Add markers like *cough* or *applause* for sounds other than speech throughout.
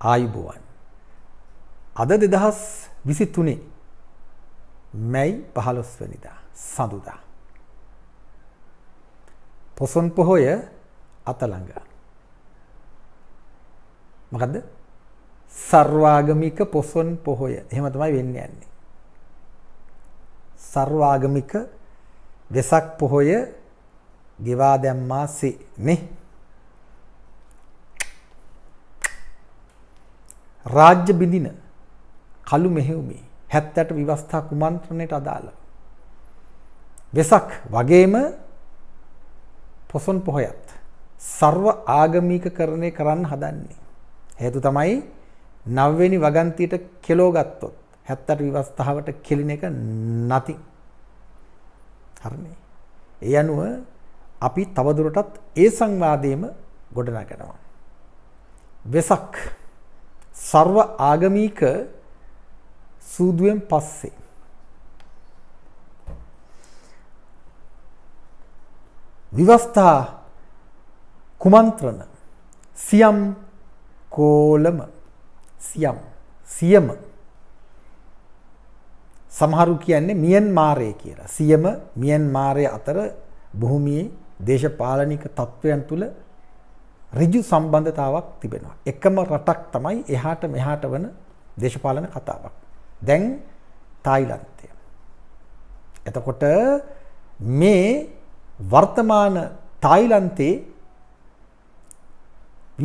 ආයුබෝවන්. අද දෙදහස් විසි තුනේ මැයි පහළොස්වනිදා සඳුදා. පොසොන් පොහොය අතළඟ. මකදද සර්වාගමික පොසොන් පොහොය එහෙම තමයි වෙන්න යන්නේ. සර්වාගමික වෙසක් පොහොය ගෙවා දැම්මා සේ නේ රාජ්‍ය බිඳින කළු මෙහෙයුමේ 70ට විවස්ථා කුමන්ත්‍රණයට අදාළව වෙසක් වගේම පොසොන් පොහොයත් ਸਰව ආගමිකකරණය කරන්න හදන්නේ. හේතු තමයි නවවෙනි වගන්තියට කෙලෝ ගත්තොත් 70 විවස්ථාවට කෙලින එක නැති. හරිනේ. ඒ අනුව අපි තවදුරටත් ඒ සංවාදයේම ගොඩනගනවා. වෙසක් සර්ව ආගමික සූදුවෙන් පස්සේ විවස්ථා කුමන්ත්‍රණ සියම් කෝලම සියම් සියම සමහරු කියන්නේ මියන්මාරය කියලා. සියම මියන්මාරය අතර භූමියේ දේශපාලනික තත්ත්වයන් තුල ඍජු සම්බන්ධතාවක් තිබෙනවා. එකම රටක් තමයි එහාට මෙහාට වන දේශපාලන කතාවක්. දැන් තායිලන්තය. එතකොට මේ වර්තමාන තායිලන්තේ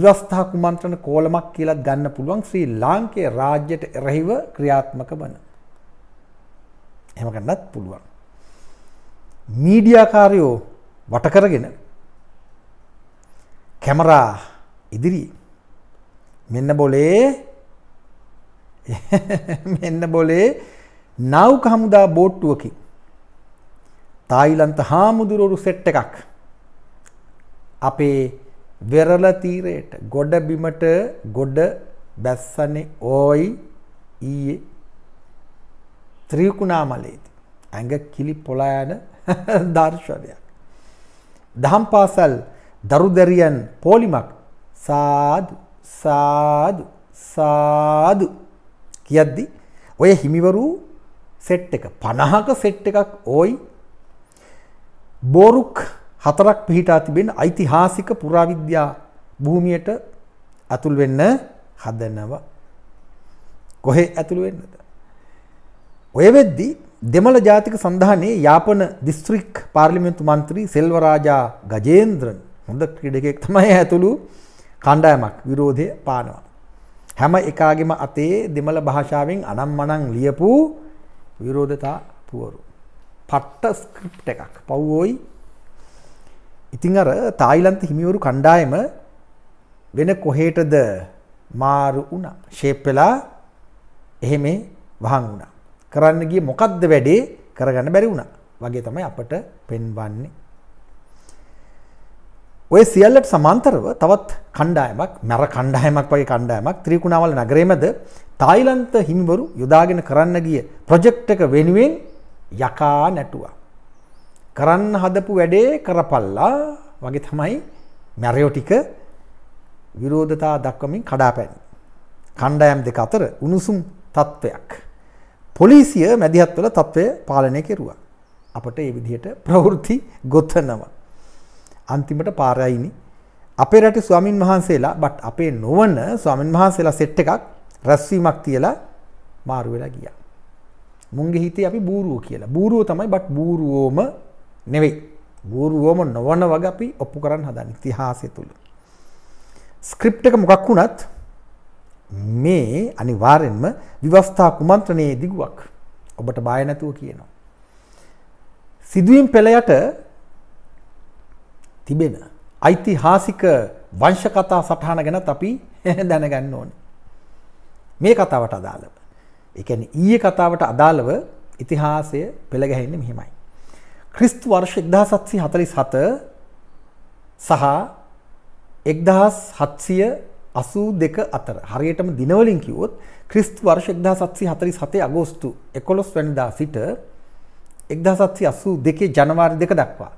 විවස්ථා කුමන්ත්‍රණ කෝලමක් කියලා ගන්න පුළුවන් ශ්‍රී ලාංකේය රාජ්‍යයට එරෙහිව ක්‍රියාත්මක වන. එහෙම ගන්නත් පුළුවන්. මීඩියාකාරයෝ වට කරගෙන කැමරා ඉදිරි මෙන්න බොලේ *laughs* මෙන්න බොලේ නව් හමුදා බෝට්ටුවකින් තායිලන්ත හාමුදුරුවරු සෙට් එකක් අපේ වෙරල තීරයට ගොඩ බිමට ගොඩ බැස්සනේ ඕයි ඊයේ ත්‍රිකුණාමලේදී ඇඟ කිලි පොලා යන *laughs* දර්ශනයක්. දහම් පාසල් දරුදැරියන් පෝලිමක් සාදු සාදු සාදු කියද්දි ඔය හිමිවරු සෙට් එක පණහක සෙට් එකක් ඕයි බෝරුක් හතරක් පිහිටා තිබෙන ඓතිහාසික පුරාවිද්‍යා භූමියට ඇතුල් වෙන්න හදනවා. කොහේ ඇතුළු වෙන්නද. ඔය වෙද්දි දෙමළ ජාතික සඳහනේ යාපන දිස්ත්‍රික් පාර්ලිමෙන්තු මන්ත්‍රී සෙල්වරාජා ගජේන්ද්‍රන් හොඳ ක්‍රීඩකයෙක් තමයි ඇතුළු කණ්ඩායමක් විරෝධය පානවා. හැම එකාගෙම අතේ දෙමළ භාෂාවෙන් අනම් මනං ලියපු විරෝධතා පුවරු. පට්ට ස්ක්‍රිප් එකක් පව්වෝයි ඉතිං අර තායිලන්ත හිමිවරු කණ්ඩායම වෙන කොහේටද මාරු වුණ ශේප්පෙලා එහෙම වහන් වුණා. කරන්න ගිය මොකක්ද වැඩේ කරගන්න බැරි වුණා වගේ තමයි අපට පෙන්වන්නේ. ඔය සියල්ලට සමාන්තරව තවත් කණ්ඩායමක් මැර කණ්ඩායමක් වගේ කණ්ඩායමක් ත්‍රීකුණාවල නගරේමද තායිලන්ත හිමිවරු යොදාගෙන කරන්න ගිය ප්‍රොජෙක්ට් එක වෙනුවෙන් යකා නැටුවා. කරන්න හදපු වැඩේ කරපල්ලා වගේ තමයි මැරයෝ ටික විරෝධතා දක්වමින් කඩාපැන්. කණ්ඩායම් දෙක අතර උණුසුම් තත්ත්වයක්. පොලිසිය මැදිහත්වල තත්ත්වය පාලනය කෙරුවා. අපට ඒ විදිහට ප්‍රවෘත්ති ගොතනවා. අන්තිමට පාරයිනි අපේ රට ස්වාමින් වහන්සේලා බට් අපේ නොවන ස්වාමින් වහන්සේලා සෙට් එකක් රැස්වීමක් තියලා මාරු වෙලා ගියා. මුන්ගේ හිතේ අපි බූරුවෝ කියලා. බූරුවෝ තමයි බට් බූරුවෝම නෙවෙයි. බූරුවෝම නොවන වගේ අපි ඔප්පු කරන්න හදන ඉතිහාසය තුල. ස්ක්‍රිප්ට් එක මොකක් වුණත් මේ අනිවාර්යෙන්ම විවස්ථා කුමන්ත්‍රණයේ දිගුවක් ඔබට බය නැතුව කියනවා. සිදුවීම් පෙළයට තිබෙන ඓතිහාසික වංශකතා සටහන ගැනත් අපි *laughs* දැනගන්න ඕන. මේ කතාවට අදාළව. ඒ කියන්නේ ඊයේ කතාවට අදාළව ඉතිහාසය පෙළ ගැහෙන්නේ මෙහිමයි. ක්‍රිස්තු වර්ෂ 1747 සහ 1782 අතර හරියටම දිනවලින් කිව්වොත් ක්‍රිස්තු වර්ෂ 1747 අගෝස්තු 11 වෙනිදා සිට 1782 ජනවාරි 2 දක්වා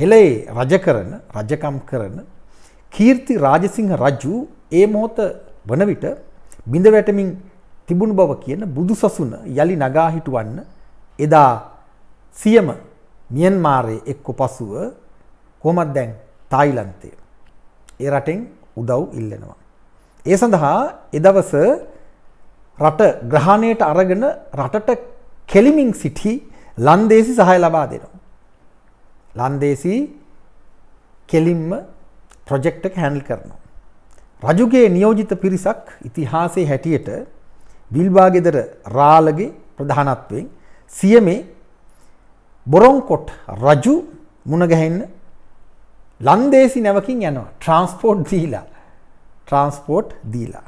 හෙළේ රජ කරන රජකම් කරන කීර්ති රාජසිංහ රජු ඒ මොහොත වන විට බිඳ වැටමින් තිබුණු බව කියන බුදු සසුන යළි නගා හිටුවන්න එදා සියම මියන්මාරයේ එක්ක පසුව කොහොමද දැන් තායිලන්තය. ඒ රටෙන් උදව් ඉල්ලනවා. ඒ සඳහා එදවස රට ග්‍රහණයට අරගෙන රටට කෙලිමින් සිටි ලන්දේසි සහය ලබා දෙනවා. ලන්දේසි කෙලින්ම ප්‍රොජෙක්ට් එක හැන්ඩල් කරනවා. රජුගේ නියෝජිත පිරිසක් ඉතිහාසයේ හැටියට විල්බාගෙදර රාලගේ ප්‍රධානත්වයෙන් සියමේ බොරොන්කොට් රජු මුණ ගැහෙන්න ලන්දේසි නැවකින් යනවා ට්‍රාන්ස්පෝර්ට් දීලා ට්‍රාන්ස්පෝර්ට් දීලා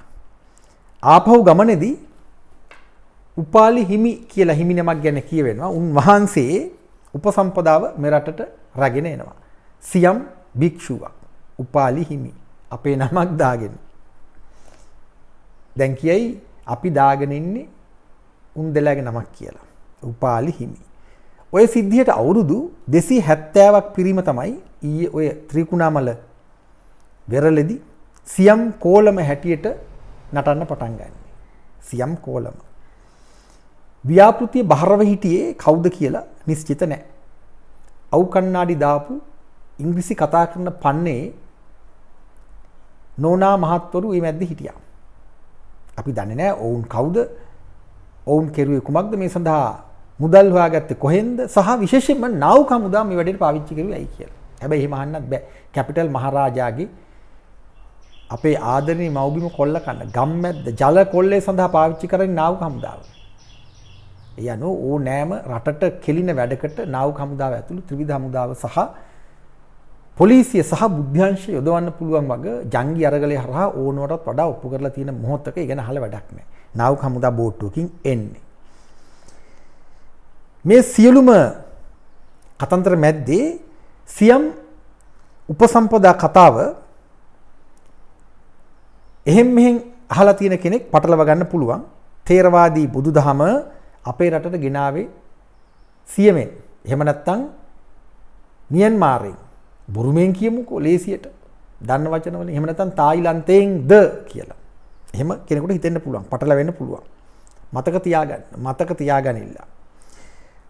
ආපහු ගමනේදී උපාලි හිමි කියලා හිමිනමක් ගැන කියවෙනවා උන්වහන්සේ උපසම්පදාව මෙරටට රැගෙන එනවා. සියම් භික්ෂුවක් උපාලි හිමි අපේ නමක් දාගෙන. දැන් කියයි අපි දාගෙන ඉන්නේ උන් දෙලාගේ නමක් කියලා. උපාලි හිමි. ඔය සිද්ධියට අවුරුදු 270ක් පිරීම තමයි ඊයේ ඔය ත්‍රිකුණාමල වෙරළෙදි සියම් කෝලම හැටියට නටන්න පටන් ගන්නේ. සියම් කෝලම ව්‍යාපෘතිය බහරව හිටියේ කවුද කියලා නිශ්චිත නෑ. අව් කණ්ණාඩි දාපු ඉංග්‍රිසි කතා කරන පන්නේ නෝනා මහත්වරු ඒ මැද්දේ හිටියා. අපි දන්නේ නෑ ඔවුන් කවුද? ඔවුන් කෙරුවේ කුමක්ද මේ සඳහා මුදල් හොයාගත්තේ කොහෙන්ද? සහ විශේෂයෙන්ම නාවුක මුදා මේ වැඩේට පාවිච්චි කරුවේ ඇයි කියලා. හැබැයි එහෙම අහන්නත් බෑ. කැපිටල් මහරජාගේ අපේ ආදරණීය මව්බිම කොල්ල කන්න ගම්මැද්ද ජල කොල්ලේ සඳහා පාවිච්චි කරන්නේ නාවුක හමුදාව. යනු ඕ නෑම රටට කෙලින වැඩකට නාවක හමුදාව ඇතුළු ත්‍රිවිධ හමුදාව සහ පොලිසිය සහ බුද්ධ්‍යංශ යොදවන්න පුළුවන් වගේ ජංගි අරගලේ හරහා ඕනවටත් වඩා ඔප්පු කරලා තියෙන මොහොතක ඉගෙන අහල වැඩක් නෑ. නාවක හමුදා බෝට්ටුවකින් එන්නේ. මේ සියලුම කතන්තර මැද්දේ සියම් උපසම්පදා කතාව එහෙම් මෙහෙන් අහලා තියෙන කෙනෙක් පටලව ගන්න පුළුවන්. තේරවාදී බුදුදහම අපේ රටට ගෙනාවේ සියමෙන් එහෙම නැත්නම් මියන්මාරෙන් බුරුමෙන් කියමුකෝ ලේසියට දන්න වචන වලින් එහෙම නැත්නම් තායිලන්තයෙන්ද කියලා. එහෙම කෙනෙකුට හිතෙන්න පුළුවන්, පටලවෙන්න පුළුවන්. මතක තියාගන්න, මතක තියාගනින්න.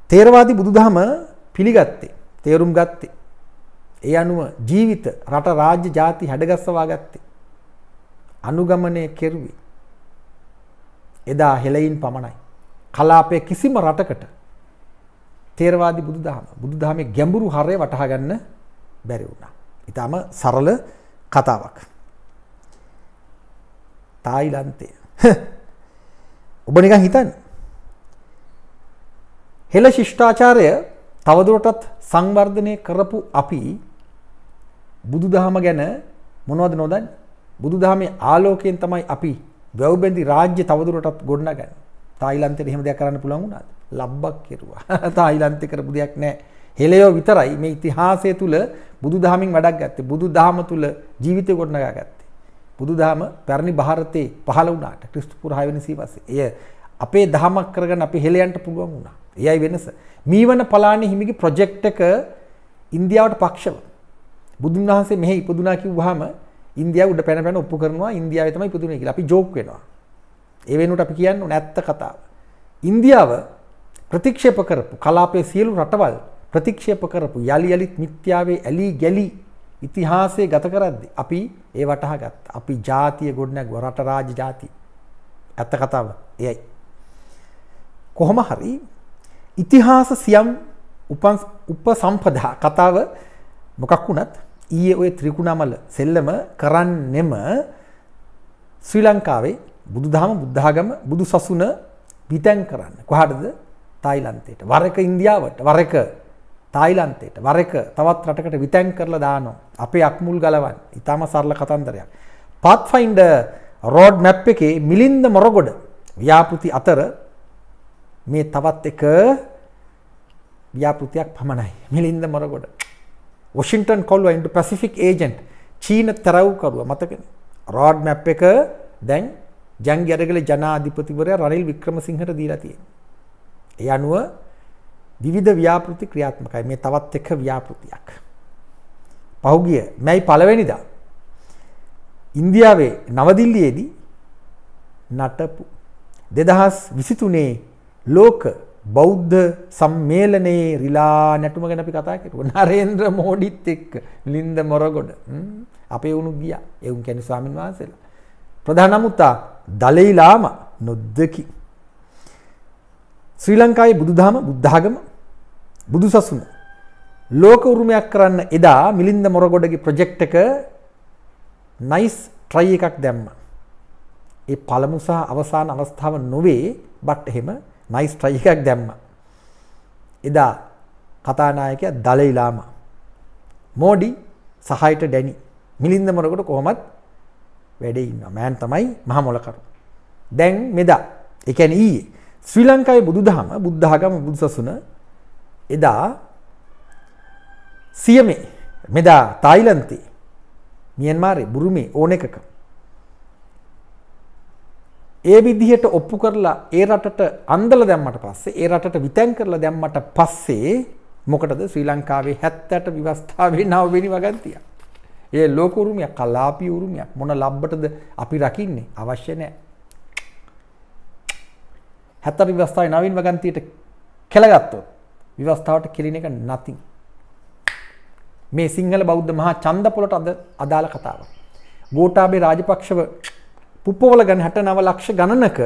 තේරවාදී බුදුදහම පිළිගත්තේ, තේරුම් ගත්තේ. ඒ අනුව ජීවිත, රට, රාජ්‍ය, ಜಾති හැඩගස්සවා ගත්තේ. අනුගමනය කෙරුවේ. එදා හෙළයින් පමණයි. කලාපය කිසිම රටකට තේරවාදි බුදු දහම බුදු දහමේ ගැඹුරු හරය වටහා ගන්න බැරි වුණා. ඊටම සරල කතාවක්. තායිලන්තය. *laughs* ඔබ නිකන් හිතන්න. හෙළ ශිෂ්ටාචාරය තවදුරටත් සංවර්ධනය කරපු අපි බුදු දහම ගැන මොනවද නොදන්නේ? බුදු දහමේ ආලෝකයෙන් තමයි අපි වැව්බැඳි රාජ්‍ය තවදුරටත් ගොඩනගන්නේ. තායිලන්තයට එහෙම දෙයක් කරන්න පුළුවන් වුණාද? ලබ්බක් කෙරුවා. *laughs* තායිලන්තේ කරපු දෙයක් නැහැ. හෙලයෝ විතරයි මේ ඉතිහාසය තුල බුදුදහමින් වැඩක් ගත්තේ. බුදුදහම තුල ජීවිතය ගොඩනගා ගත්තේ. බුදුදහම පැරණි ಭಾರತේ පහළ වුණාට ක්‍රිස්තු පූර්ව 6 වෙනි සීවසේ. එය අපේ දහමක් කරගෙන අපි හෙලයන්ට පුළුවන් වුණා. එයයි වෙනස. මීවන පලාණේ හිමිගේ ප්‍රොජෙක්ට් එක ඉන්දියාවට පක්ෂව බුදුන් වහන්සේ මෙහි ඉපදුනා කිව්වහම ඉන්දියාව උඩ පැන පැන ඔප්පු කරනවා ඉන්දියාවේ තමයි ඉපදුනේ කියලා. අපි ජෝක් වෙනවා. ඒ වෙනුවට අපි කියන්න නැත්ත කතාව. ඉන්දියාව ප්‍රතික්ෂේප කරපු කලාපයේ සියලු රටවල් ප්‍රතික්ෂේප කරපු යළි යළිත් මිත්‍යාවේ ඇලි ගැලි ඉතිහාසය ගත කරද්දි අපි ඒ වටහා ගත්ත. අපි ජාතිය ගොඩනැගුව රට රාජ්‍ය ජාති. ඇත්ත කතාව එයයි. කොහොම හරි ඉතිහාස සියම් උපන් උපසම්පදා කතාව මොකක් වුණත් ඊයේ ඔය ත්‍රිකුණාමල සෙල්ලම කරන්නෙම ශ්‍රී ලංකාවේ බුදුදහම බුද්ධාගම බුදු සසුන පිටැන් කරන්න. කොහටද? තායිලන්තයට. වර එක ඉන්දියාවට, වර එක තායිලන්තයට, වර එක තවත් රටකට විතැන් කරලා දානවා. අපේ අක්මුල් ගලවන්න. ඊටාම සරල කතන්දරයක්. Pathfinder road map එකේ මිලින්ද මොරගොඩ ව්‍යාපෘති අතර මේ තවත් එක ව්‍යාපෘතියක් පමණයි. මිලින්ද මොරගොඩ. වොෂින්ටන් කොල්ව ඉන්ඩෝ පැසිෆික් ඒජන්ට් චීන තරව්කරුවා මතකනේ. road map එක දැන් ජංගි අරගල ජනාධිපතිවරයා රනිල් වික්‍රමසිංහට දීලා තියෙනවා. ඒ අනුව විවිධ ව්‍යාපෘති ක්‍රියාත්මකයි. මේ තවත් එක ව්‍යාපෘතියක්. පහුගිය මැයි පළවෙනිදා ඉන්දියාවේ නවදිල්ලියේදී නටපු 2023 ලෝක බෞද්ධ සම්මේලනයේ රිලා නැටුම ගැන අපි කතා කරුවා. නරේන්ද්‍ර මෝඩිත් එක්ක ලින්ද මොරගොඩ. අපේ වුණු ගියා. ඒ උන් කියන්නේ ස්වාමින් වහන්සේලා. ප්‍රධානමුතා දලයිලාම නොද්දකි. ශ්‍රී ලංකායි බුදුදාම බුද්ධාගම බුදු සසුන ලෝක උරුමයක් කරන්න එදා මිලින්ද මොරගොඩගේ ප්‍රජෙක්් එක නයිස් ට්‍රයි එකක් දැම්ම. ඒ පළමුසා අවසාන අවස්ථාව නොවේ බට් එහෙම නයිස් ට්‍රයි එකක් දැම්ම. එදා කතානායකය දලයිලාම මෝඩි සහයට ඩැනි මිලින්ද මොරකොට කොහොමත් වැඩේ ඉන්නවා මෑන් තමයි මහ මොලකරු දැන් මෙදා එකැන ඊයේ ශ්‍රී ලංකායි බුදුදහම බුද්ධාගම බුදුසසුන එදා සියමේ මෙදා තායිලන්තේ මියන්මාරේ බුරුමේ ඕන එකක ඒ විදිහට ඔප්පු කරලා ඒ රටට අන්දල දැම්මට පස්සේ ඒ රටට විතැන් කරලා දැම්මට පස්සේ මොකටද ශ්‍රී ලංකාවේ 70ට විවස්ථාවේ 9 වෙනි වගන්තියක් ඒ ලෝක උරුමයක් කලාපී උරුමයක් මොන ලබ්බටද අපි රකින්නේ අවශ්‍ය නැහැ. 70 විවස්ථාවේ නවීන වගන්තියට කෙලගත්තොත් විවස්ථාවට කෙලින එක නැති. මේ සිංහල බෞද්ධ මහා ඡන්ද පොළට අද අදාළ කතාවක්. ගෝඨාභය රාජපක්ෂව පුප්පවල ගන්න 69 ලක්ෂ ගණනක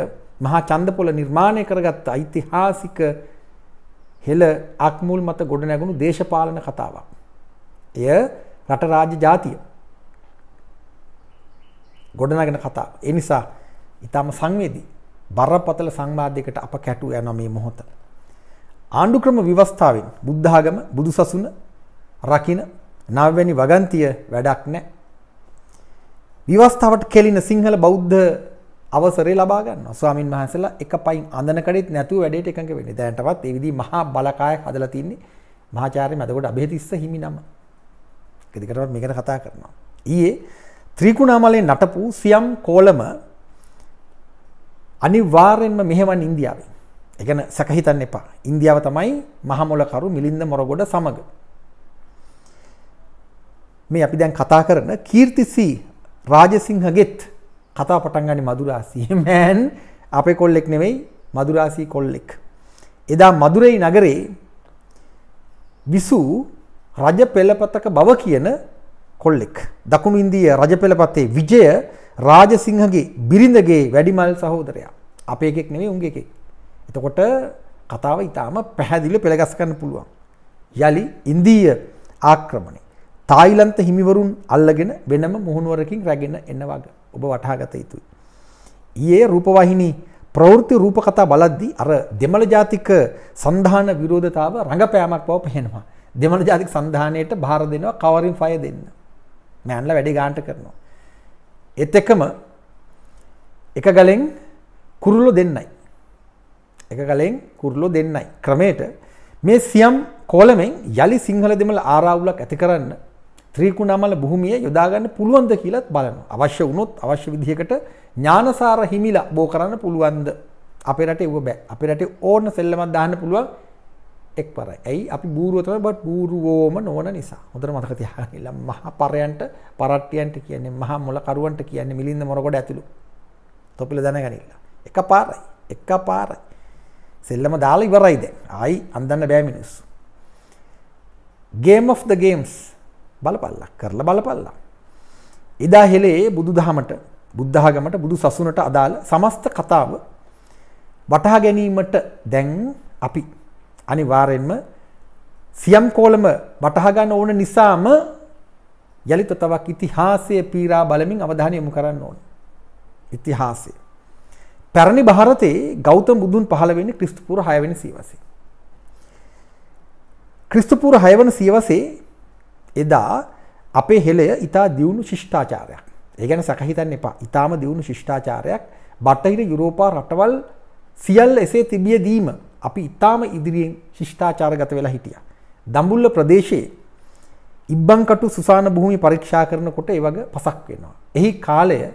මහා ඡන්ද පොළ නිර්මාණය කරගත්ත ඓතිහාසික හෙළ අක්මුල් මත ගොඩනැගුණු දේශපාලන කතාවක්. එය රට රාජ්‍ය ජාතිය ගොඩනගෙන කතා ඒ නිසා ඉතාම සංවේදී බරපතල සංවාදයකට අප කැටු යන මේ මොහොත ආණ්ඩු ක්‍රම ව්‍යවස්ථාවෙන් බුද්ධාගම බුදුසසුන රකින නවවැනි වගන්තිය වැඩක් නැහැ විවස්ථාවට කෙලින සිංහල බෞද්ධ අවසරය ලබා ගන්නවා. ස්වාමින් වහන්සේලා එක පයින් අඳන කඩෙත් නැතුව වැඩේට එකඟ වෙන්නේ. දැනටවත් ඒ විදිහ මහා බලකායක් හදලා තින්නේ මහාචාර්ය මදකොට අබේතිස්ස හිමිනම. එදිකටත් මේ ගැන කතා කරනවා. ඊයේ ත්‍රීකුණාමලේ නටපු සියම් කෝලම අනිවාර්යෙන්ම මෙහෙවන් ඉන්දියාවෙන්. ඒ කියන්නේ සැකහිතන්න එපා. ඉන්දියාව තමයි මහමොලකරු මිලින්ද මොරගොඩ සමග. මේ අපි දැන් කතා කරන කීර්තිසී රාජසිංහගෙත් කතා පටන් ගන්නේ මදුරාසී. මෑන් අපේ කොල්ලෙක් නෙවෙයි මදුරාසී කොල්ලෙක්. එදා මදුරේ නගරේ විසූ රජ පෙළපතක බව කියන කොල්ලෙක්. දකුණු ඉන්දිය රජ පෙළපතේ විජය රාජසිංහගේ බිරිඳගේ වැඩිමල් සහෝදරයා. අපේ එකෙක් නෙවෙයි උන්ගේ එකෙක්. එතකොට කතාව ඉතාම පැහැදිලිව පෙළගස් ගන්න පුළුවන්. යලි ඉන්දීය ආක්‍රමණය. තායිලන්ත හිමිවරුන් අල්ලගෙන වෙනම මුහුණුවරකින් රැගෙන එන්න වග ඔබ වටහා ගත යුතුයි. ඊයේ රූපවාහිනී ප්‍රවෘත්ති රූපකතා බලද්දී අර දෙමළ ජාතික සන්ධාන විරෝධතාව රඟපෑමක් බව පෙහෙනවා. දෙමළ ජාතික සන්ධානයට භාර දෙනවා කවරින් ෆය දෙන්න. මෑන්ල වැඩි ගාන්ට කරනවා. එත් එකම එක ගලෙන් කුරුල්ලො දෙන්නයි. එක ගලෙන් කුරුල්ලො දෙන්නයි. ක්‍රමයට මේ සියම් කෝලමෙන් යළි සිංහල දෙමළ ආරාවුලක් ඇති කරන්න ත්‍රීකුණාමල බොහොමිය යොදාගන්න පුළුවන්ද කියලත් බලන. අවශ්‍ය වුණොත් අවශ්‍ය විදිහකට ඥානසාර හිමිලා බෝ කරන්න පුළුවන්ද. අපේ රටේ ඌව බෑ. අපේ රටේ ඕන සෙල්ලමක් දාන්න පුළුවන් එක් පරයි. ඇයි අපි බූරුව තමයි බට් බූරුවෝම නොවන නිසා. හොඳට මතක තියාගන්න. ඊළඟ මහා පරයන්ට පරට්ටියන්ට කියන්නේ මහා මොල කරුවන්ට කියන්නේ මිලින්ද මොරකොඩ ඇතුළු. තොපිල දැනගනින්න. එකපාරයි. එකපාරයි. සෙල්ලම දාලා ඉවරයි දැන්. ආයි අන්දන්න බෑ මිනිස්සු. game of the games බලපල්ලා කරලා බලපල්ලා. එදා හෙලේ බුදුදහමට බුද්ධඝමට බුදු සසුනට අදාළ සමස්ත කතාව වටහා ගැනීමට දැන් අපි අනිවාර්යෙන්ම සියම් කෝලම වටහා ගන්න ඕන නිසාම යලිත තවක් ඉතිහාසයේ පීරා බලමින් අවධානය යොමු කරන්න ඕන. ඉතිහාසය. පැරණි ಭಾರತයේ ගෞතම බුදුන් පහළ වෙන්නේ ක්‍රිස්තුපූර්ව 6 වෙනි සියවසේ. ක්‍රිස්තුපූර්ව 6 වෙනි සියවසේ එදා අපේ හෙළය ඊටා දියුණු ශිෂ්ටාචාරයක්. ඒ ගැන සැක හිතන්න එපා. ඊටාම දියුණු ශිෂ්ටාචාරයක් බටහිර යුරෝපා රටවල් සියල්ල එසේ තිබියදීම අපි ඉතාම ඉදිරියෙන් ශිෂ්ඨාචාරගත වෙලා හිටිය. දම්බුල්ල ප්‍රදේශයේ ඉබ්බංකටු සුසාන භූමි පරීක්ෂා කරනකොට ඒ වගේ පසක් වෙනවා. එහි කාලය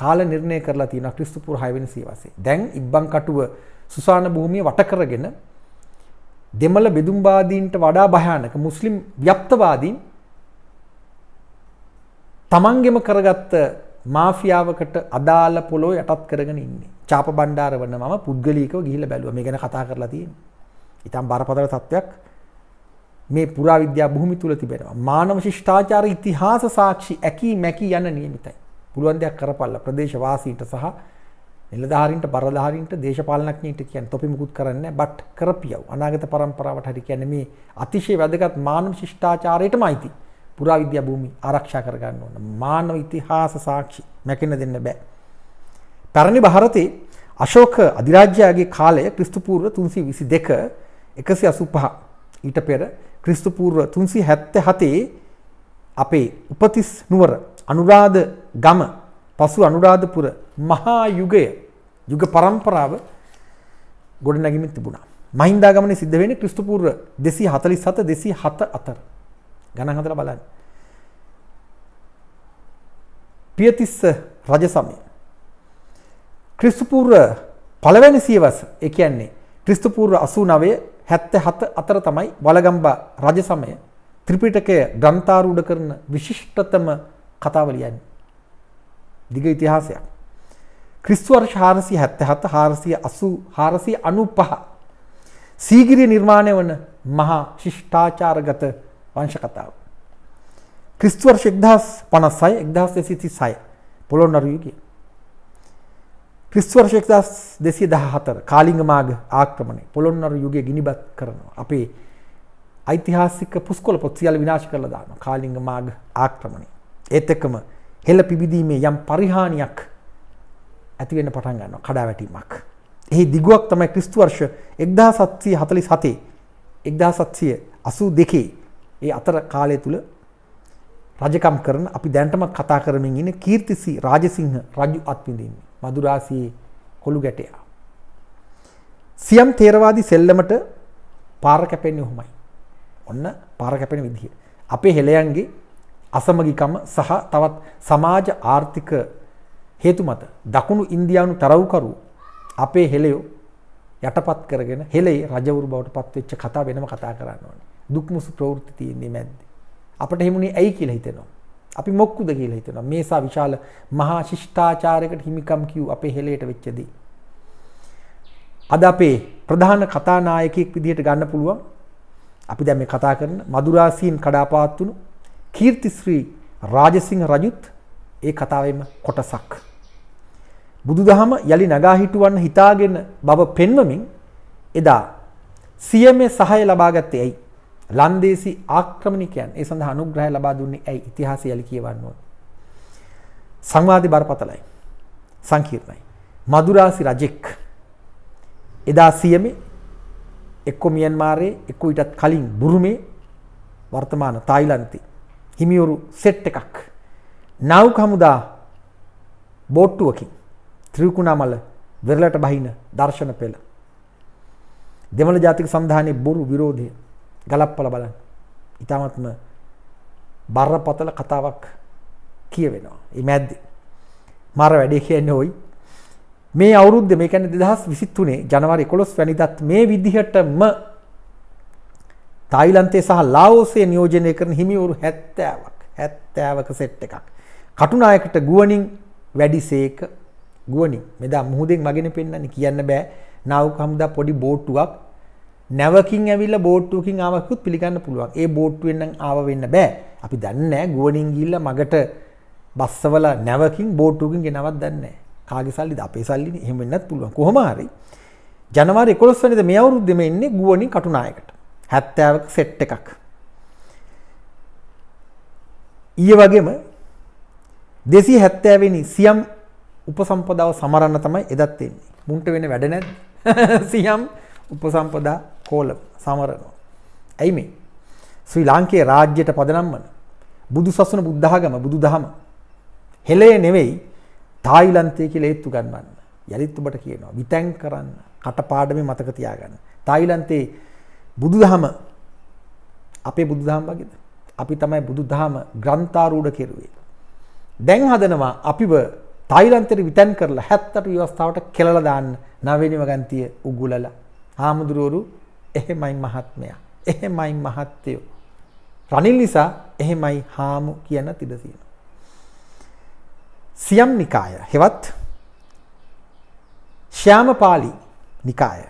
කාල නිර්ණය කරලා තියෙන ක්‍රිස්තුපුර 6 වෙනි සියවසේ. දැන් ඉබ්බංකටුව සුසාන භූමිය වට කරගෙන දෙමළ බෙදුම්වාදීන්ට වඩා භයානක මුස්ලිම් ව්‍යප්තවාදීන් තමන්ගෙම කරගත්ත මාෆියාවකට අදාළ පොළොව යටත් කරගෙන ඉන්නේ. චාප බණ්ඩාර වන්න ම පුද්ගලීකව ගිහිල බැලුව මේ ගැන කතා කරලා තියෙන ඉතාම් බරපතර තත්ත්වයක් මේ පුරාවිද්‍යා භූමි තුළ තිබෙනවා මානව ශිෂ්ඨාචාර ඉතිහාස සාක්ෂි ඇකී මැකි යන නියමිතයි පුළුවන් දෙයක් කරපල්ල ප්‍රදේශවාසීන්ට සහ නිලධාරීන්ට බරධාරීන්ට දේශපාලනඥීන්ට කියන්න තොපි මුකුත් කරන්න බට් කරපියව අනාගත පරම්පරාවට හරි කියන්නේ මේ අතිශය වැදගත් මානව ශිෂ්ඨාචාරයටම අයිති පුරාවිද්‍යා භූමි ආරක්ෂා කරගන්න ඕන මානව ඉතිහාස සාක්ෂි මැකෙන දෙන්න බෑ පැරණි භාරතයේ අශෝක අධිරාජ්‍යයාගේ කාලය ක්‍රිස්තුපූර්ව තුන්සි විසි දෙක එකසි අසුපහ ඊට පෙර ක්‍රිස්තුපූර්ව තුන්සි හැත්ත හතේ අපේ උපතිස් නුවර අනුරාධ ගම පසු අනුරාධපුර මහා යුගය යුග පරම්පරාව ගොඩනැගිමින් තිබුණා මහින්දාගමන සිද්ධ වෙන ක්‍රිස්තුපූර්ව දෙසි හතලි සත දෙසි හත අතර ගණන් හතර බලන්න පියතිස්ස රජ සමය ක්‍රිස්තුපූර්ව පළවැනි සියවස ඒ කියන්නේ ක්‍රිස්තුපූර්ව 89 77 අතර තමයි වලගම්බා රජ සමය ත්‍රිපිටකය ග්‍රන්ථාරූඪ කරන විශිෂ්ටතම කතාව ලියන්නේ. දිග ඉතිහාසයක්. ක්‍රිස්තු වර්ෂ 477 480 495 සීගිරිය නිර්මාණය වන මහා ශිෂ්ටාචාරගත වංශ කතාව. ක්‍රිස්තු වර්ෂ 1056 1236 පොළොන්නරු යුගයේ ක්‍රිස්වර්ෂ 1214 කාලිංග මාර්ග ආක්‍රමණය පොළොන්නරු යුගයේ ගිනිබත් කරනවා. අපේ ඓතිහාසික පුස්කොළ පොත් සියල්ල විනාශ කරලා දානවා. කාලිංග මාර්ග ආක්‍රමණය. ඒත් එක්කම හෙළ පිබිදීමේ යම් පරිහානියක් ඇති වෙන්න පටන් ගන්නවා කඩාවැටීමක්. එහි දිගුවක් තමයි ක්‍රිස්තු වර්ෂ 1747 1782 ඒ අතර කාලය තුල රජකම් කරන අපි දැනටම කතා කරමින් ඉන්නේ කීර්තිසි රාජසිංහ රජු අත්විඳින්නේ. මදුරාසියේ කොළු ගැටයා. සියම් තේරවාදී සෙල්ලමට පාර කැපෙන්නේ ඔහොමයි. ඔන්න පාර කැපෙන විදිහ. අපේ හෙළයන්ගේ අසමගිකම සහ තවත් සමාජ ආර්ථික හේතු මත දකුණු ඉන්දියානු තරව්කරු අපේ හෙළයෝ යටපත් කරගෙන හෙළේ රජවරු බවට පත්වෙච්ච කතා වෙනම කතා කරන්න ඕනේ. දුක්මුසු ප්‍රවෘත්ති තියෙන්නේ මැද්දේ. අපට හිමුනේ ඇයි කියලා හිතෙනවා. අපි මොක්කුද කියලා හිතනවා. මේසා විශාල මහා ශිෂ්ටාචාරයකට හිමිකම් කිව් අපේ හෙලයට වෙච්ච දේ. අද අපේ ප්‍රධාන කතානායකයෙක් විදිහට ගන්න පුළුවන් අපි දැන් මේ කතා කරන මදුරාසීන් කඩාපාත් වුණු කීර්තිශ්‍රී රාජසිංහ රජුත් ඒ කතාවේම කොටසක්. බුදුදහම යලි නගා හිටුවන්න හිතාගෙන බව පෙන්වමින් එදා සියමේ සහය ලබා ගත්තේ ඇයි? ලන්දේසි ආක්‍රමණිකයන් ඒ සඳහා අනුග්‍රහය ලබා දුන්නේ ඇයි ඉතිහාසය යලි කියවන්න ඕන. සංවාදී බරපතලයි. සංකීර්ණයි. මදුරාසි රජෙක් එදා සියමේ එක්ක මියන්මාරයේ එක්ක ඊටත් කලින් බුරුමේ වර්තමාන තායිලන්තේ හිමිවරු සෙට් එකක් නව් කමුදා බෝට්ටුවකින් ත්‍රිකුණාමල වෙරළට බහින දර්ශන පෙළ දෙමළ ජාතික සන්ධානයේ බොරු විරෝධය ගලප්පල බලන්න ඉතාමත්ම බරපතල කතාවක් කියවෙනවා ඉමැද්ද මර වැඩේ කියන්නේ ඔයි මේ අවුරුද්ධ මේ කැන දෙදහස් විසිත්තුනේ ජනවාරි කොළොස් වැනිදත් මේ විදිහටම තයිලන්තේ සහ ලාෝසේ නියෝජනය කරන හිමිවරු හැත්තෑවක් හැත්තෑවක සෙට් එකක් කටුනායකට ගුවනින් වැඩිසේක ගුවනින් මෙදා මුහුදෙන් මගෙන පෙන්න්න කියන්න බෑ නවකම්දා පොඩි බෝට්ටුවක් නැවකින් ඇවිල්ලා බෝට්ටුවකින් ආවකුත් පිළිගන්න පුළුවන්. ඒ බෝට්ටුවෙන් නම් ආව වෙන්න බෑ. අපි දන්නේ නැහැ ගුවනින් ගිහිල්ලා මගට බස්සවල නැවකින් බෝට්ටුවකින් ගෙනවත් දන්නේ නැහැ. කාගේ සල්ලිද? අපේ සල්ලිනේ. එහෙම වෙන්නත් පුළුවන්. කොහොම හරි ජනවාරි 11 වෙනිදා මේ අවුරුද්දෙම ඉන්නේ ගුවනින් කටුනායකට. 70ක සෙට් එකක්. ඊය වගේම දෙසී හැත්තෑවෙනි සියම් උපසම්පදාව සමරන්න තමයි එදත් එන්නේ මුන්ට වෙන වැඩ නැද්ද *laughs* සියම් උපසම්පදා කෝල සමරනවා. ඇයි මේ ශ්‍රී ලාංකයේ රාජ්‍යයට පදනම්වන බුදු සසුන බුද්ධාගම බුදු දහම හෙලේ නෙවෙයි තායිලන්තය කියලා ඒත්තු ගන්නන්න. යලිත් ඔබට කියනවා විතැන් කරන්න කටපාඩමේ මතක තියාගන්න. තායිලන්තේ බුදු දහම අපේ බුදු දහම වගේද? අපි තමයි බුදු දහම ග්‍රන්ථාරූඪ කෙරුවේ. දැන් හදනවා අපිව තායිලන්තයට විතැන් කරලා 70 විවස්ථාවට කෙලලා දාන්න නවීනව ගන්තිය උගුලලා හාමුදුරුවරු එහෙමයි මහත්මයා. එහෙමයි මහත්තයෝ. රනිල් නිසා එහෙමයි හාමු කියන තිබ තියෙනවා. සියම් නිකාය හෙවත් ශ්‍යාමපාලි නිකාය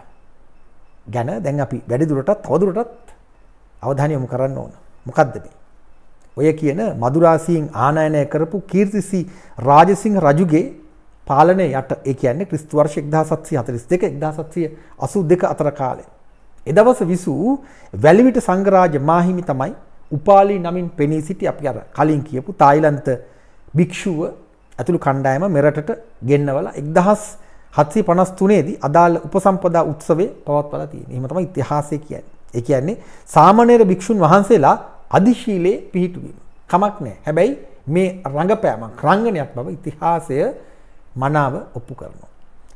ගැන දැන් අපි වැඩිදුරටත් තවදුරටත් අවධානය යොමු කරන්න ඕන. මොකද්ද මේ? ඔය කියන මදුරාසීන් ආනයනය කරපු කීර්තිසි රාජසිංහ රජුගේ පාලනය යට ඒ කියන්නේ ක්‍රිස්තු වර්ෂ 1742 1782 අතර කාලේ. එදවස විසූ වැලිවිට සංඝරාජ මාහිමි තමයි උපාලි නමින් පෙනී සිටි අපි අර කලින් කියපු තායිලන්ත භික්ෂුව ඇතුළු කණ්ඩායම මෙරටට ගෙන්නවල 1753 දී අදාළ උපසම්පදා උත්සවය පවත්වලා තියෙනවා. එහෙම තමයි ඉතිහාසය කියන්නේ. ඒ කියන්නේ සාමාන්‍යර භික්ෂුන් වහන්සේලා අදිශීලයේ පිහිටුවීම. කමක් නැහැ. හැබැයි මේ රංගපෑමක් රංගනයක් බව ඉතිහාසය මනාව ඔප්පු කරනවා.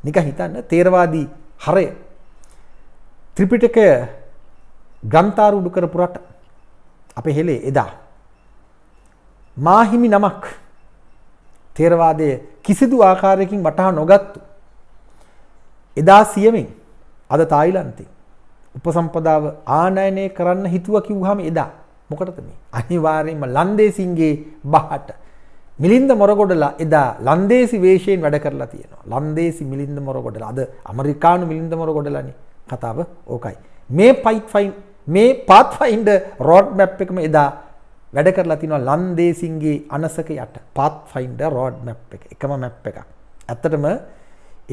නික හිතන්න තේරවාදී හරය ත්‍රිපිටකය ග්‍රන්ථාරුඩු කරපු රට අපේ හෙලේ එදා මාහිමි නමක් තේරවාදය කිසිදු ආකාරයකින් වටහා නොගත්තු එදා සියමින් අද තායිලන්තේ උපසම්පදාව ආනයනය කරන්න හිතුව කිව්හම එදා මොකටද මේ අනිවාර්යෙන්ම ලන්දේසින්ගේ බහට මිලින්ද මොරගොඩලා එදා ලන්දේසි වේශයෙන් වැඩ කරලා තියෙනවා. ලන්දේසි මිලින්ද මොරගොඩලා අද ඇමරිකානු මිලින්ද මොරගොඩලානේ කතාව ඕකයි. මේ පයිට් ෆයින් මේ පාත් ෆයින්ඩ රෝඩ් මැප් එකම එදා වැඩ කරලා තිනවා ලන්දේසින්ගේ අනසක යට පාත් ෆයින්ඩ රෝඩ් මැප් එක එකම මැප් එකක්. ඇත්තටම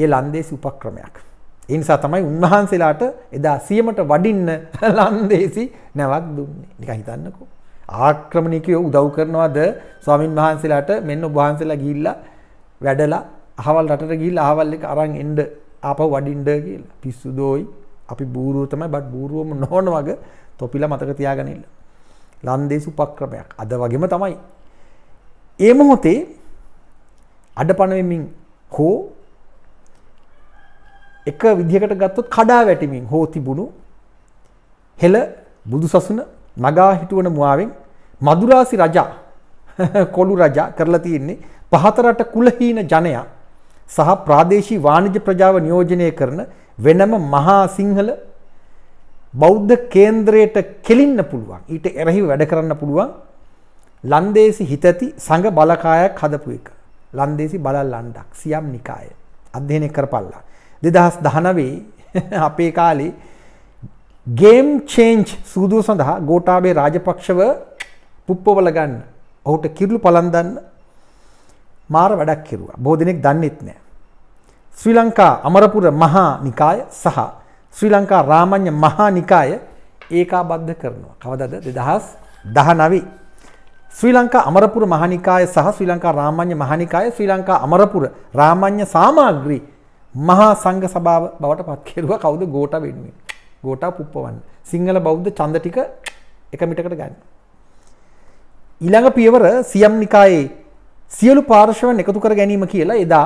ඒ ලන්දේසි උපක්‍රමයක්. ඒ නිසා තමයි උන්වහන්සේලාට එදා සියමට වඩින්න *laughs* ලන්දේසි නැවක් දුන්නේ. නිකන් හිතන්නකෝ. ආක්‍රමණිකයෝ උදව් කරනවද ස්වාමින් වහන්සේලාට මෙන්න ඔබ වහන්සේලා ගිහිල්ලා වැඩලා අහවල් රටට ගිහිල්ලා අහවල් එක අරන් එන්න ආපහු වඩින්න කියලා පිස්සු දෝයි අපි බූරුව තමයි බත් බූරුවම නොවන වගේ තොපිලා මතක තියාගෙන ඉන්න ලන්දේසි උපක්‍රමයක් අද වගේම තමයි ඒ මොහොතේ අඩපණ වෙමින් හෝ එක විදිහකට ගත්තොත් කඩා වැටිමින් හෝ තිබුණු හෙළ බුදු සසුන නගා හිටුවන මුවාවෙන් මදුරාසි රජා *laughs* කොළු රජා කරලා තියෙන්නේ පහතරට කුලහීන ජනයා සහ ප්‍රාදේශී වාණිජ ප්‍රජාව නියෝජනය කරන වෙනම මහා සිංහල බෞද්ධ කේන්ද්‍රයට කෙලින්න පුළුවන්. ඊට එරෙහිව වැඩ කරන්න පුළුවන් ලන්දේසි හිතති සංඝ බලකායක් හදපු එක. ලන්දේසි බලල්ලණ්ඩක් සියම් නිකාය. අධ්‍යයනය කරපල්ලා. 2019 *laughs* අපේ කාලේ ගේම් චේන්ජ් සූදුව සඳහා ගෝටාබේ රාජපක්ෂව පුප්පොවල ගන්න ඔහුට කිරලු පලන්දන්න මාර වැඩක් කිරුවා බෝ දෙනෙක් දන්නෙත් නෑ. ශ්‍රී ලංකා අමරපුර මහා නිකාය සහ ශ්‍රී ලංකා රාමණ්්‍ය මහා නිකාය ඒකා බද්ධ කරනවා කවදද දෙදහස් දහනවි. ශ්‍රී ලංකා අමරපුර මහනිකාය සහ ශ්‍රී ලංකා රාමණ්්‍ය මහනිකාය ශ්‍රී ලංකා අමරපුර රාමණ්්‍ය සාමාග්‍රී මහා සංග සභාව බවට පත්කිරුව කවුද ගෝට වෙනුවෙන්. ගෝටා පුප්පවන්න සිංහල බෞද්ධ චන්ද ටික එක මිටකට ගන්න. ඊළඟ පියවර සියම් නිකායේ සියලු පාර්ශවන් එකතු කර ගැනීම කියලා එදා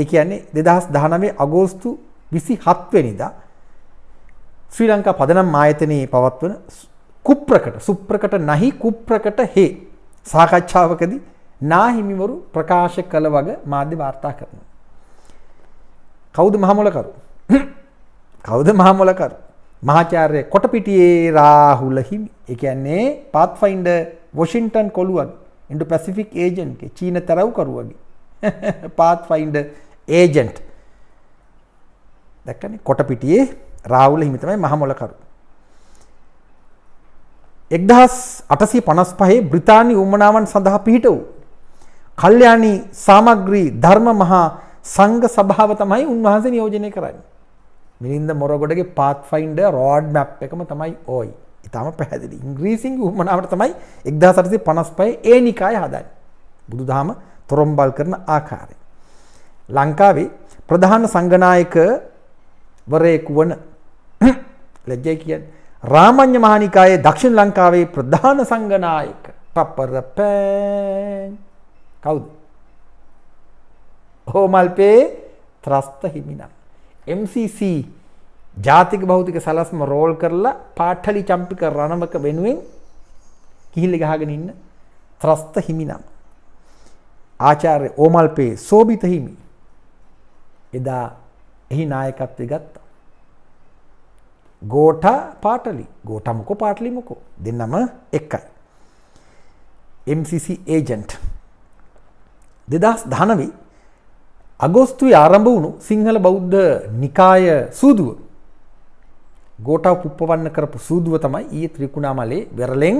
ඒ කියන්නේ දෙදහස් දහනවේ අගෝස්තු විසි හත්වෙනිදා ශ්‍රී ලංකා පදනම් ආයතනයේ පවත්වන කුප්‍රකට සුප්‍රකට නහි කුප්‍රකට හේ සාකච්ඡාවකදී නාහිමිවරු ප්‍රකාශ කළ වග මාධ්‍ය වාර්තා කරනවා. කෞුද මහමොලකරු *coughs* කෞුද මහමොලකරු මහාචාර්ය කොටපිටියේ රාහුල හිමි. ඒ කියන්නේ පාත්ෆයින්ඩර් වොෂින්ටන් කොළුවගේ, ඉන්ඩෝ පැසිෆික් ඒජන්ට්ගේ, චීන තරව්කරුවගේ පාත්ෆයින්ඩර් *laughs* ඒජන්ට්. දැක්කනේ කොටපිටියේ රාහුල හිමි තමයි මහමොලකරු. 1855 බ්‍රිතාන්‍ය උමනාවන් සඳහා පිහිට වූ කල්යාණී සාමග්‍රී ධර්ම මහා සංඝ සභාව තමයි උන්වහන්සේ නියෝජනය කරන්නේ. මිනින්ද මොරගොඩගේ පාත් ෆයින්ඩ රෝඩ් මැප් එකම තමයි ඕයි ඉතාම පැහැදිලි ඉංග්‍රීසින් උමනාවට තමයි එක්දා සටසි පනස්පයි ඒ නිකාය හදයි. බුදු දහම තොරොම්බල් කරන ආකාරය. ලංකාවේ ප්‍රධාන සංගනායක වරයෙකු වන *coughs* ලැජ්ජයි කියන් රාමං්්‍ය මහනිකායේ දක්ෂිණ ලංකාවේ ප්‍රධාන සංගනායක පපර පෑ කවුද හෝමල්පේ ත්‍රස්ත හිමිනම්. MCC ජාතික භෞතික සලස්ම රෝල් කරලා පාට්ටලි චම්පික රණමක වෙනුවෙන් කිහිල්ලි ගහගෙන ඉන්න ත්‍රස්ත හිමිනම්. ආචාර්ය ඕමල්පේ සෝභිත හිමි එදා එහි නායකත්වය ගත්තා. ගෝට පාටලි ගෝටමකො පාටලිමකෝ දෙන්නම එකයි. MCC ඒජන්ට් දෙදස් ධනවී අගෝස්තුවේ ආරම්භ වුණු සිංහල බෞද්ධ නිකාය සූදුව ගෝටාව පුප්පවන්න කරපු සූදුව තමයි ඊ ත්‍රිකුණාමලේ වෙරලෙන්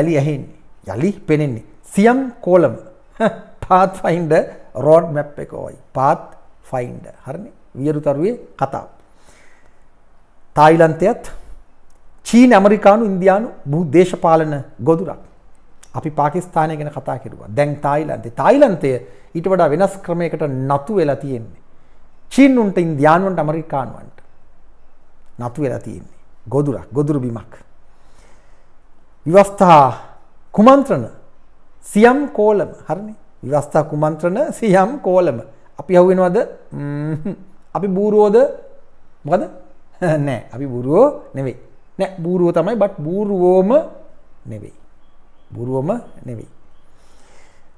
යළි ඇහෙන්නේ යළි පෙනෙන්නේ සියම් කෝලම පාත් ෆයින්ඩ රෝඩ් මැප් එක ඔයි පාත් ෆයින්ඩ හරිනේ වියරුතරුවේ කතා තායිලන්තයත් චීන ඇමරිකානු ඉන්දියානු භූ දේශපාලන ගොදුරක් අපි පාකිස්ානය ගැන කතා කිරවා දැන් තායිලන්තේ තායිලන්තය ඊට වඩා වෙනස් ක්‍රමයකට නතු වෙලා තියෙන්නේ. චීන්නුන්ට ඉන්දයාන්වන්ට අමරිකානුවන්ට නතු වෙලා තියෙන්නේ. ගොදුරක් ගොදුරු බිමක්. විවස්ථා කුමන්ත්‍රණ සියම් කෝලම හරණ විවස්ථා කුමන්ත්‍රණ සියම් කෝලම අපි හවෙනවද අපි බූරුවෝද මොකද *laughs* නෑ අපි බුරුවෝ නෙවෙයි නෑ බූරුවෝ තමයි බට් බූරුවෝම නෙවෙයි බොරුවම නෙවෙයි.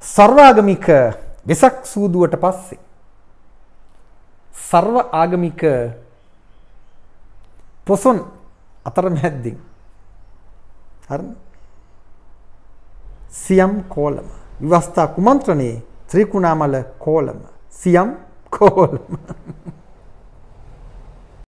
සර්වාගමික වෙසක් සූදුවට පස්සේ සර්ව ආගමික පොසොන් අතරමැද්දින් හරි සියම් කෝලම විවස්ථා කුමන්ත්‍රණේ ත්‍රිකුණාමල කෝලම සියම් කෝලම